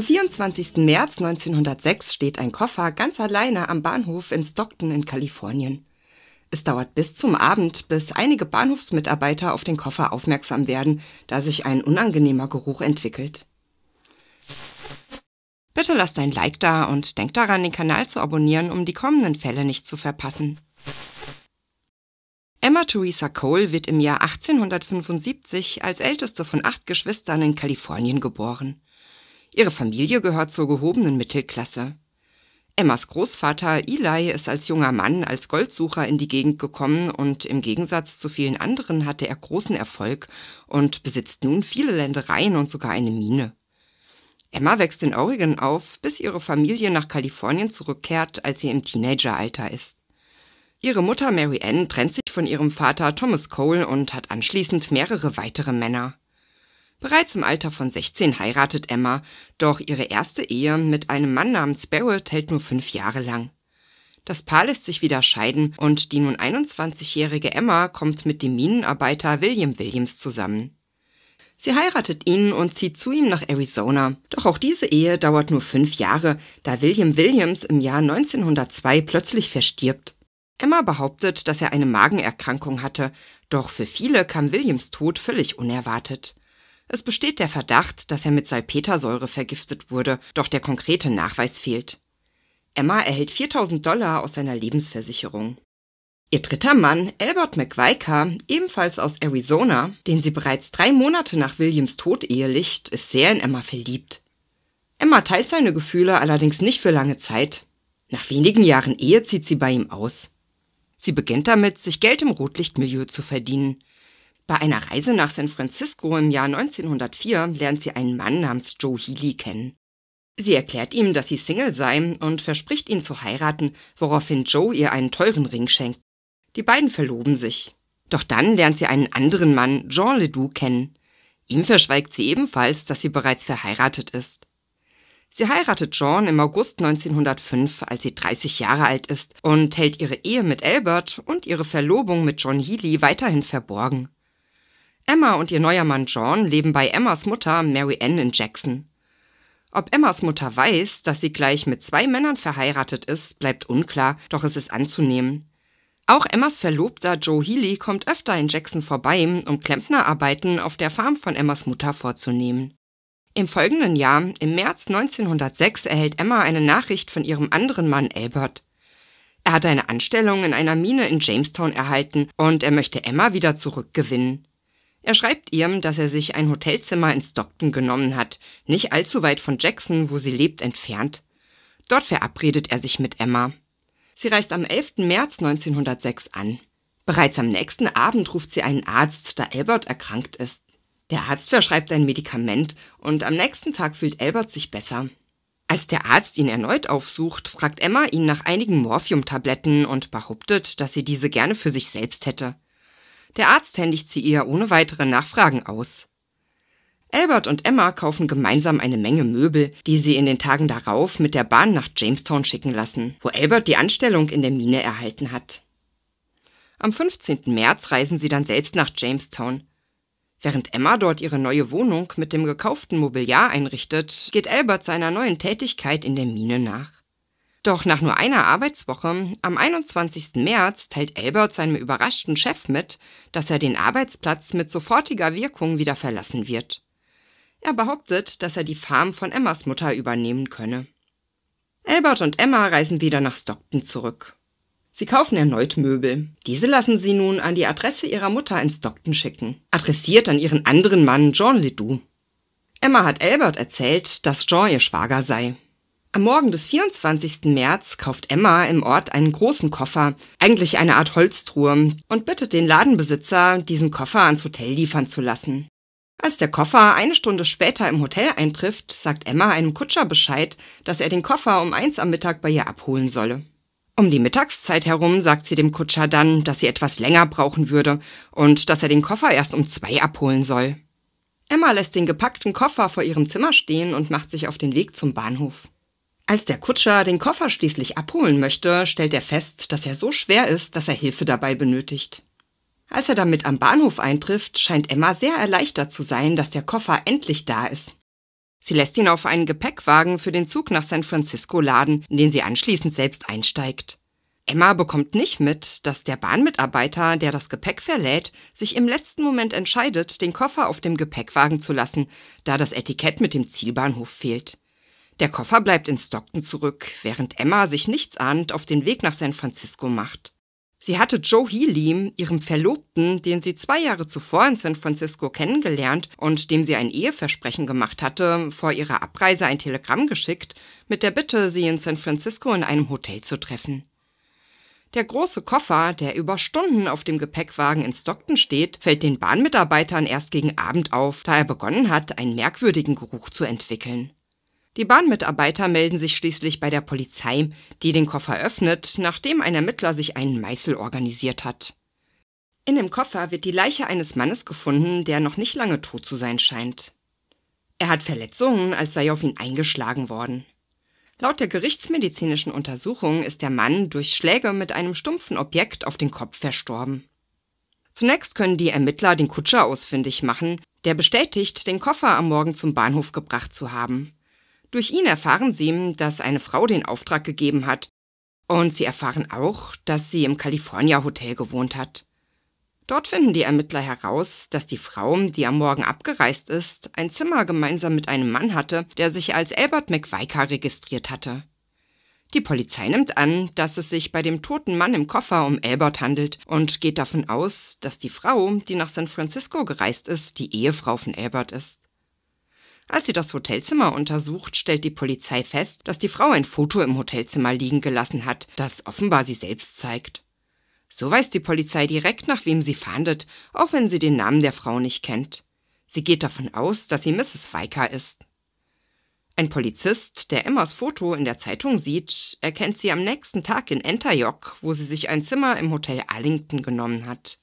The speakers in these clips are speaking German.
Am 24. März 1906 steht ein Koffer ganz alleine am Bahnhof in Stockton in Kalifornien. Es dauert bis zum Abend, bis einige Bahnhofsmitarbeiter auf den Koffer aufmerksam werden, da sich ein unangenehmer Geruch entwickelt. Bitte lasst ein Like da und denkt daran, den Kanal zu abonnieren, um die kommenden Fälle nicht zu verpassen. Emma Theresa Cole wird im Jahr 1875 als älteste von acht Geschwistern in Kalifornien geboren. Ihre Familie gehört zur gehobenen Mittelklasse. Emmas Großvater Eli ist als junger Mann als Goldsucher in die Gegend gekommen und im Gegensatz zu vielen anderen hatte er großen Erfolg und besitzt nun viele Ländereien und sogar eine Mine. Emma wächst in Oregon auf, bis ihre Familie nach Kalifornien zurückkehrt, als sie im Teenageralter ist. Ihre Mutter Mary Ann trennt sich von ihrem Vater Thomas Cole und hat anschließend mehrere weitere Männer. Bereits im Alter von 16 heiratet Emma, doch ihre erste Ehe mit einem Mann namens Barrett hält nur fünf Jahre lang. Das Paar lässt sich wieder scheiden und die nun 21-jährige Emma kommt mit dem Minenarbeiter William Williams zusammen. Sie heiratet ihn und zieht zu ihm nach Arizona. Doch auch diese Ehe dauert nur fünf Jahre, da William Williams im Jahr 1902 plötzlich verstirbt. Emma behauptet, dass er eine Magenerkrankung hatte, doch für viele kam Williams Tod völlig unerwartet. Es besteht der Verdacht, dass er mit Salpetersäure vergiftet wurde, doch der konkrete Nachweis fehlt. Emma erhält 4000 Dollar aus seiner Lebensversicherung. Ihr dritter Mann, Albert McViker, ebenfalls aus Arizona, den sie bereits drei Monate nach Williams Tod ehelicht, ist sehr in Emma verliebt. Emma teilt seine Gefühle allerdings nicht für lange Zeit. Nach wenigen Jahren Ehe zieht sie bei ihm aus. Sie beginnt damit, sich Geld im Rotlichtmilieu zu verdienen. Bei einer Reise nach San Francisco im Jahr 1904 lernt sie einen Mann namens Joe Healy kennen. Sie erklärt ihm, dass sie Single sei und verspricht ihn zu heiraten, woraufhin Joe ihr einen teuren Ring schenkt. Die beiden verloben sich. Doch dann lernt sie einen anderen Mann, Jean Ledoux, kennen. Ihm verschweigt sie ebenfalls, dass sie bereits verheiratet ist. Sie heiratet John im August 1905, als sie 30 Jahre alt ist, und hält ihre Ehe mit Albert und ihre Verlobung mit John Healy weiterhin verborgen. Emma und ihr neuer Mann John leben bei Emmas Mutter Mary Ann in Jackson. Ob Emmas Mutter weiß, dass sie gleich mit zwei Männern verheiratet ist, bleibt unklar, doch es ist anzunehmen. Auch Emmas Verlobter Joe Healy kommt öfter in Jackson vorbei, um Klempnerarbeiten auf der Farm von Emmas Mutter vorzunehmen. Im folgenden Jahr, im März 1906, erhält Emma eine Nachricht von ihrem anderen Mann Albert. Er hat eine Anstellung in einer Mine in Jamestown erhalten und er möchte Emma wieder zurückgewinnen. Er schreibt ihr, dass er sich ein Hotelzimmer in Stockton genommen hat, nicht allzu weit von Jackson, wo sie lebt, entfernt. Dort verabredet er sich mit Emma. Sie reist am 11. März 1906 an. Bereits am nächsten Abend ruft sie einen Arzt, da Albert erkrankt ist. Der Arzt verschreibt ein Medikament und am nächsten Tag fühlt Albert sich besser. Als der Arzt ihn erneut aufsucht, fragt Emma ihn nach einigen Morphiumtabletten und behauptet, dass sie diese gerne für sich selbst hätte. Der Arzt händigt sie ihr ohne weitere Nachfragen aus. Albert und Emma kaufen gemeinsam eine Menge Möbel, die sie in den Tagen darauf mit der Bahn nach Jamestown schicken lassen, wo Albert die Anstellung in der Mine erhalten hat. Am 15. März reisen sie dann selbst nach Jamestown. Während Emma dort ihre neue Wohnung mit dem gekauften Mobiliar einrichtet, geht Albert seiner neuen Tätigkeit in der Mine nach. Doch nach nur einer Arbeitswoche, am 21. März, teilt Albert seinem überraschten Chef mit, dass er den Arbeitsplatz mit sofortiger Wirkung wieder verlassen wird. Er behauptet, dass er die Farm von Emmas Mutter übernehmen könne. Albert und Emma reisen wieder nach Stockton zurück. Sie kaufen erneut Möbel. Diese lassen sie nun an die Adresse ihrer Mutter in Stockton schicken, adressiert an ihren anderen Mann John Ledoux. Emma hat Albert erzählt, dass John ihr Schwager sei. Am Morgen des 24. März kauft Emma im Ort einen großen Koffer, eigentlich eine Art Holztruhe, und bittet den Ladenbesitzer, diesen Koffer ans Hotel liefern zu lassen. Als der Koffer eine Stunde später im Hotel eintrifft, sagt Emma einem Kutscher Bescheid, dass er den Koffer um eins am Mittag bei ihr abholen solle. Um die Mittagszeit herum sagt sie dem Kutscher dann, dass sie etwas länger brauchen würde und dass er den Koffer erst um zwei abholen soll. Emma lässt den gepackten Koffer vor ihrem Zimmer stehen und macht sich auf den Weg zum Bahnhof. Als der Kutscher den Koffer schließlich abholen möchte, stellt er fest, dass er so schwer ist, dass er Hilfe dabei benötigt. Als er damit am Bahnhof eintrifft, scheint Emma sehr erleichtert zu sein, dass der Koffer endlich da ist. Sie lässt ihn auf einen Gepäckwagen für den Zug nach San Francisco laden, in den sie anschließend selbst einsteigt. Emma bekommt nicht mit, dass der Bahnmitarbeiter, der das Gepäck verlädt, sich im letzten Moment entscheidet, den Koffer auf dem Gepäckwagen zu lassen, da das Etikett mit dem Zielbahnhof fehlt. Der Koffer bleibt in Stockton zurück, während Emma sich nichtsahnend auf den Weg nach San Francisco macht. Sie hatte Joe Healy, ihrem Verlobten, den sie zwei Jahre zuvor in San Francisco kennengelernt und dem sie ein Eheversprechen gemacht hatte, vor ihrer Abreise ein Telegramm geschickt, mit der Bitte, sie in San Francisco in einem Hotel zu treffen. Der große Koffer, der über Stunden auf dem Gepäckwagen in Stockton steht, fällt den Bahnmitarbeitern erst gegen Abend auf, da er begonnen hat, einen merkwürdigen Geruch zu entwickeln. Die Bahnmitarbeiter melden sich schließlich bei der Polizei, die den Koffer öffnet, nachdem ein Ermittler sich einen Meißel organisiert hat. In dem Koffer wird die Leiche eines Mannes gefunden, der noch nicht lange tot zu sein scheint. Er hat Verletzungen, als sei auf ihn eingeschlagen worden. Laut der gerichtsmedizinischen Untersuchung ist der Mann durch Schläge mit einem stumpfen Objekt auf den Kopf verstorben. Zunächst können die Ermittler den Kutscher ausfindig machen, der bestätigt, den Koffer am Morgen zum Bahnhof gebracht zu haben. Durch ihn erfahren sie, dass eine Frau den Auftrag gegeben hat. Und sie erfahren auch, dass sie im California Hotel gewohnt hat. Dort finden die Ermittler heraus, dass die Frau, die am Morgen abgereist ist, ein Zimmer gemeinsam mit einem Mann hatte, der sich als Albert McVicar registriert hatte. Die Polizei nimmt an, dass es sich bei dem toten Mann im Koffer um Albert handelt und geht davon aus, dass die Frau, die nach San Francisco gereist ist, die Ehefrau von Albert ist. Als sie das Hotelzimmer untersucht, stellt die Polizei fest, dass die Frau ein Foto im Hotelzimmer liegen gelassen hat, das offenbar sie selbst zeigt. So weiß die Polizei direkt, nach wem sie fahndet, auch wenn sie den Namen der Frau nicht kennt. Sie geht davon aus, dass sie Mrs. Weicker ist. Ein Polizist, der Emmas Foto in der Zeitung sieht, erkennt sie am nächsten Tag in Enterjock, wo sie sich ein Zimmer im Hotel Arlington genommen hat.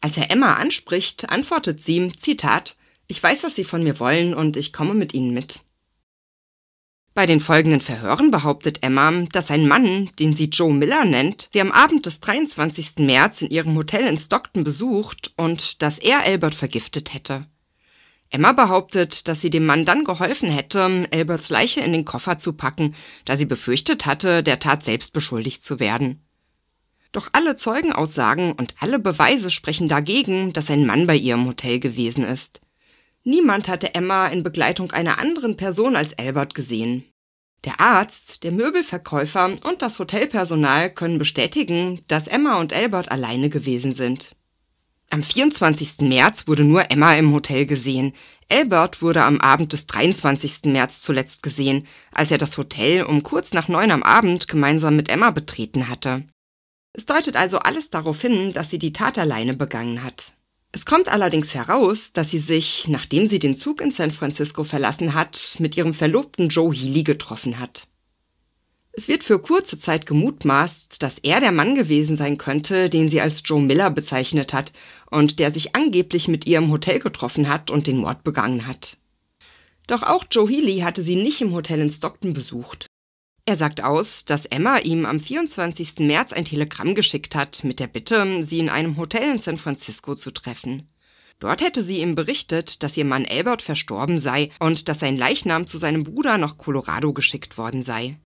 Als er Emma anspricht, antwortet sie, ihm, Zitat, ich weiß, was Sie von mir wollen, und ich komme mit Ihnen mit. Bei den folgenden Verhören behauptet Emma, dass ein Mann, den sie Joe Miller nennt, sie am Abend des 23. März in ihrem Hotel in Stockton besucht und dass er Albert vergiftet hätte. Emma behauptet, dass sie dem Mann dann geholfen hätte, Alberts Leiche in den Koffer zu packen, da sie befürchtet hatte, der Tat selbst beschuldigt zu werden. Doch alle Zeugenaussagen und alle Beweise sprechen dagegen, dass ein Mann bei ihr im Hotel gewesen ist. Niemand hatte Emma in Begleitung einer anderen Person als Albert gesehen. Der Arzt, der Möbelverkäufer und das Hotelpersonal können bestätigen, dass Emma und Albert alleine gewesen sind. Am 24. März wurde nur Emma im Hotel gesehen. Albert wurde am Abend des 23. März zuletzt gesehen, als er das Hotel um kurz nach neun am Abend gemeinsam mit Emma betreten hatte. Es deutet also alles darauf hin, dass sie die Tat alleine begangen hat. Es kommt allerdings heraus, dass sie sich, nachdem sie den Zug in San Francisco verlassen hat, mit ihrem Verlobten Joe Healy getroffen hat. Es wird für kurze Zeit gemutmaßt, dass er der Mann gewesen sein könnte, den sie als Joe Miller bezeichnet hat und der sich angeblich mit ihr im Hotel getroffen hat und den Mord begangen hat. Doch auch Joe Healy hatte sie nicht im Hotel in Stockton besucht. Er sagt aus, dass Emma ihm am 24. März ein Telegramm geschickt hat mit der Bitte, sie in einem Hotel in San Francisco zu treffen. Dort hätte sie ihm berichtet, dass ihr Mann Albert verstorben sei und dass sein Leichnam zu seinem Bruder nach Colorado geschickt worden sei.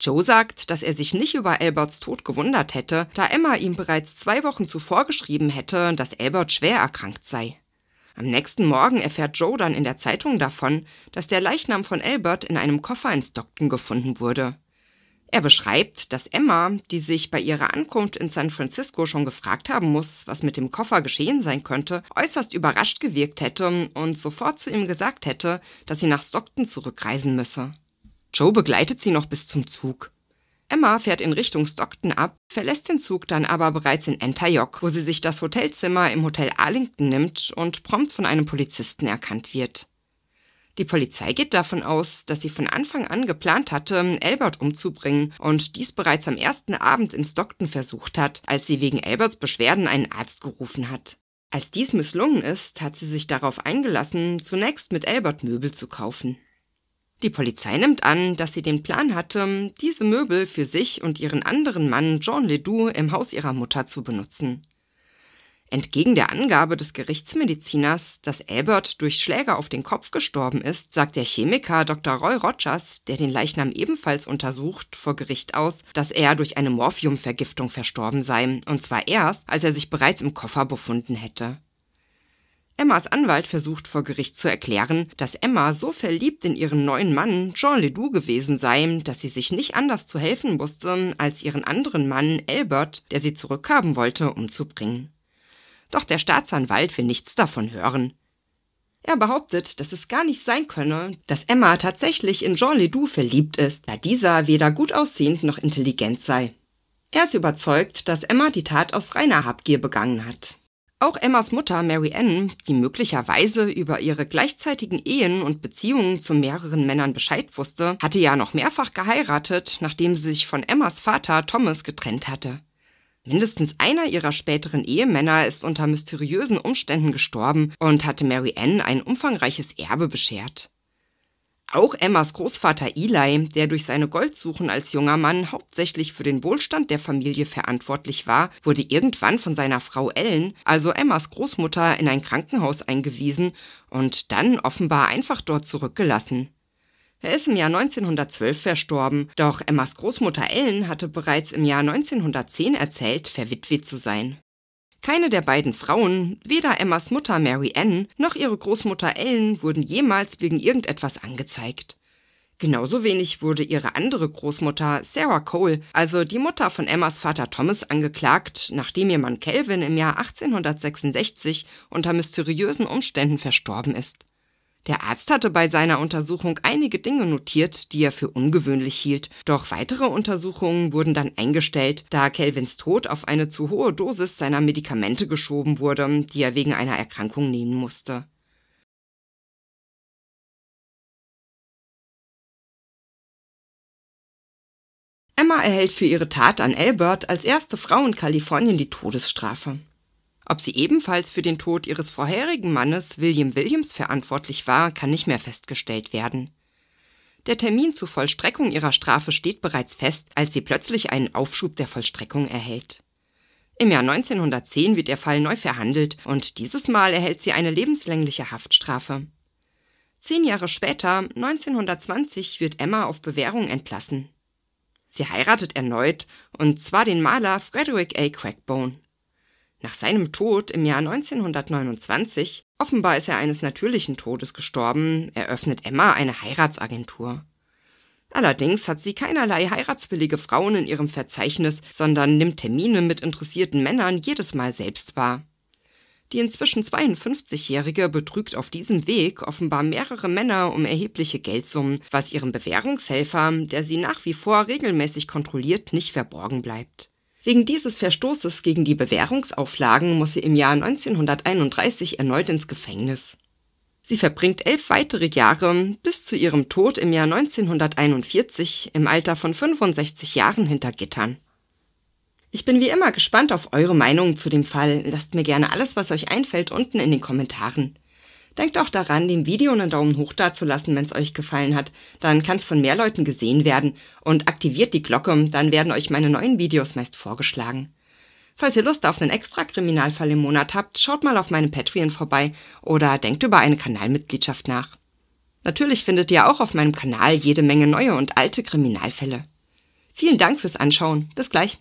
Joe sagt, dass er sich nicht über Alberts Tod gewundert hätte, da Emma ihm bereits zwei Wochen zuvor geschrieben hätte, dass Albert schwer erkrankt sei. Am nächsten Morgen erfährt Joe dann in der Zeitung davon, dass der Leichnam von Albert in einem Koffer in Stockton gefunden wurde. Er beschreibt, dass Emma, die sich bei ihrer Ankunft in San Francisco schon gefragt haben muss, was mit dem Koffer geschehen sein könnte, äußerst überrascht gewirkt hätte und sofort zu ihm gesagt hätte, dass sie nach Stockton zurückreisen müsse. Joe begleitet sie noch bis zum Zug. Emma fährt in Richtung Stockton ab, verlässt den Zug dann aber bereits in Entayok, wo sie sich das Hotelzimmer im Hotel Arlington nimmt und prompt von einem Polizisten erkannt wird. Die Polizei geht davon aus, dass sie von Anfang an geplant hatte, Albert umzubringen und dies bereits am ersten Abend in Stockton versucht hat, als sie wegen Alberts Beschwerden einen Arzt gerufen hat. Als dies misslungen ist, hat sie sich darauf eingelassen, zunächst mit Albert Möbel zu kaufen. Die Polizei nimmt an, dass sie den Plan hatte, diese Möbel für sich und ihren anderen Mann Jean Ledoux im Haus ihrer Mutter zu benutzen. Entgegen der Angabe des Gerichtsmediziners, dass Albert durch Schläge auf den Kopf gestorben ist, sagt der Chemiker Dr. Roy Rogers, der den Leichnam ebenfalls untersucht, vor Gericht aus, dass er durch eine Morphiumvergiftung verstorben sei, und zwar erst, als er sich bereits im Koffer befunden hätte. Emmas Anwalt versucht vor Gericht zu erklären, dass Emma so verliebt in ihren neuen Mann Jean Ledoux gewesen sei, dass sie sich nicht anders zu helfen wusste, als ihren anderen Mann Albert, der sie zurückhaben wollte, umzubringen. Doch der Staatsanwalt will nichts davon hören. Er behauptet, dass es gar nicht sein könne, dass Emma tatsächlich in Jean Ledoux verliebt ist, da dieser weder gut aussehend noch intelligent sei. Er ist überzeugt, dass Emma die Tat aus reiner Habgier begangen hat. Auch Emmas Mutter Mary Ann, die möglicherweise über ihre gleichzeitigen Ehen und Beziehungen zu mehreren Männern Bescheid wusste, hatte ja noch mehrfach geheiratet, nachdem sie sich von Emmas Vater Thomas getrennt hatte. Mindestens einer ihrer späteren Ehemänner ist unter mysteriösen Umständen gestorben und hatte Mary Ann ein umfangreiches Erbe beschert. Auch Emmas Großvater Eli, der durch seine Goldsuchen als junger Mann hauptsächlich für den Wohlstand der Familie verantwortlich war, wurde irgendwann von seiner Frau Ellen, also Emmas Großmutter, in ein Krankenhaus eingewiesen und dann offenbar einfach dort zurückgelassen. Er ist im Jahr 1912 verstorben, doch Emmas Großmutter Ellen hatte bereits im Jahr 1910 erzählt, verwitwet zu sein keine der beiden Frauen, weder Emmas Mutter Mary Ann noch ihre Großmutter Ellen, wurden jemals wegen irgendetwas angezeigt. Genauso wenig wurde ihre andere Großmutter Sarah Cole, also die Mutter von Emmas Vater Thomas, angeklagt, nachdem ihr Mann Calvin im Jahr 1866 unter mysteriösen Umständen verstorben ist. Der Arzt hatte bei seiner Untersuchung einige Dinge notiert, die er für ungewöhnlich hielt, doch weitere Untersuchungen wurden dann eingestellt, da Kelvins Tod auf eine zu hohe Dosis seiner Medikamente geschoben wurde, die er wegen einer Erkrankung nehmen musste. Emma erhält für ihre Tat an Elbert als erste Frau in Kalifornien die Todesstrafe. Ob sie ebenfalls für den Tod ihres vorherigen Mannes William Williams verantwortlich war, kann nicht mehr festgestellt werden. Der Termin zur Vollstreckung ihrer Strafe steht bereits fest, als sie plötzlich einen Aufschub der Vollstreckung erhält. Im Jahr 1910 wird ihr Fall neu verhandelt und dieses Mal erhält sie eine lebenslängliche Haftstrafe. Zehn Jahre später, 1920, wird Emma auf Bewährung entlassen. Sie heiratet erneut, und zwar den Maler Frederick A. Crackbone. Nach seinem Tod im Jahr 1929, offenbar ist er eines natürlichen Todes gestorben, eröffnet Emma eine Heiratsagentur. Allerdings hat sie keinerlei heiratswillige Frauen in ihrem Verzeichnis, sondern nimmt Termine mit interessierten Männern jedes Mal selbst wahr. Die inzwischen 52-Jährige betrügt auf diesem Weg offenbar mehrere Männer um erhebliche Geldsummen, was ihrem Bewährungshelfer, der sie nach wie vor regelmäßig kontrolliert, nicht verborgen bleibt. Wegen dieses Verstoßes gegen die Bewährungsauflagen muss sie im Jahr 1931 erneut ins Gefängnis. Sie verbringt elf weitere Jahre bis zu ihrem Tod im Jahr 1941 im Alter von 65 Jahren hinter Gittern. Ich bin wie immer gespannt auf eure Meinung zu dem Fall. Lasst mir gerne alles, was euch einfällt, unten in den Kommentaren. Denkt auch daran, dem Video einen Daumen hoch da zu lassen, wenn es euch gefallen hat. Dann kann es von mehr Leuten gesehen werden. Und aktiviert die Glocke, dann werden euch meine neuen Videos meist vorgeschlagen. Falls ihr Lust auf einen extra Kriminalfall im Monat habt, schaut mal auf meinem Patreon vorbei oder denkt über eine Kanalmitgliedschaft nach. Natürlich findet ihr auch auf meinem Kanal jede Menge neue und alte Kriminalfälle. Vielen Dank fürs Anschauen. Bis gleich.